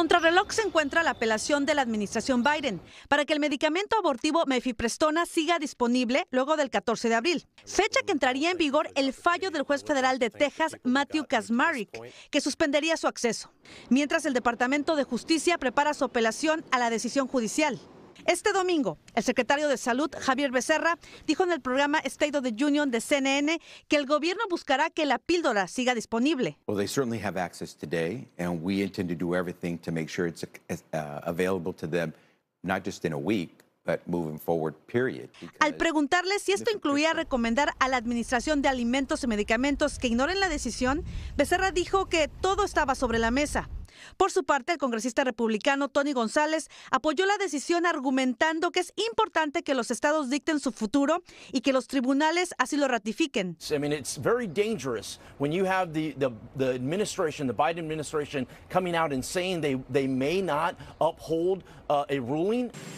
contrarreloj se encuentra la apelación de la administración Biden para que el medicamento abortivo mefiprestona siga disponible luego del 14 de abril, fecha que entraría en vigor el fallo del juez federal de Texas, Matthew Kasmarik, que suspendería su acceso, mientras el Departamento de Justicia prepara su apelación a la decisión judicial. Este domingo, el secretario de Salud, Javier Becerra, dijo en el programa State of the Union de CNN que el gobierno buscará que la píldora siga disponible. Al preguntarle si esto incluía recomendar a la Administración de Alimentos y Medicamentos que ignoren la decisión, Becerra dijo que todo estaba sobre la mesa. Por su parte, el congresista republicano Tony González apoyó la decisión argumentando que es importante que los estados dicten su futuro y que los tribunales así lo ratifiquen.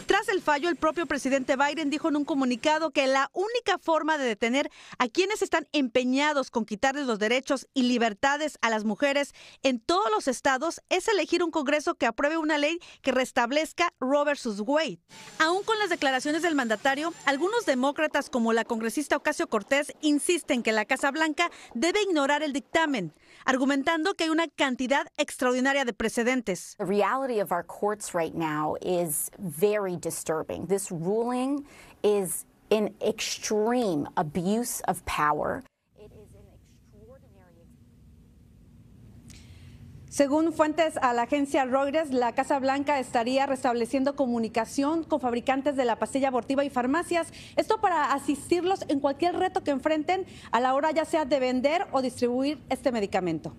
Tras el fallo, el propio presidente Biden dijo en un comunicado que la única forma de detener a quienes están empeñados con quitarles los derechos y libertades a las mujeres en todos los estados es elegir un Congreso que apruebe una ley que restablezca Roe versus Wade. Aún con las declaraciones del mandatario, algunos demócratas como la congresista Ocasio Cortés insisten que la Casa Blanca debe ignorar el dictamen, argumentando que hay una cantidad extraordinaria de precedentes. reality of our courts right now is very disturbing. This ruling is an extreme abuse of power. Según fuentes a la agencia Reuters, la Casa Blanca estaría restableciendo comunicación con fabricantes de la pastilla abortiva y farmacias. Esto para asistirlos en cualquier reto que enfrenten a la hora ya sea de vender o distribuir este medicamento.